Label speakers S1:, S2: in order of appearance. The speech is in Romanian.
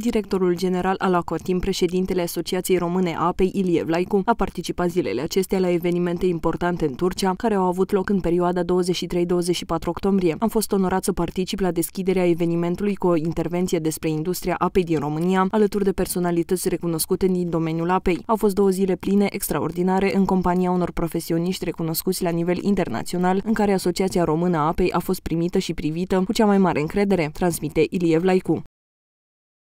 S1: Directorul general al Acotim, președintele Asociației Române a Apei, Ilie Vlaicu, a participat zilele acestea la evenimente importante în Turcia, care au avut loc în perioada 23-24 octombrie. Am fost onorat să particip la deschiderea evenimentului cu o intervenție despre industria apei din România, alături de personalități recunoscute din domeniul apei. Au fost două zile pline extraordinare în compania unor profesioniști recunoscuți la nivel internațional, în care Asociația Română a Apei a fost primită și privită cu cea mai mare încredere, transmite Ilie Vlaicu.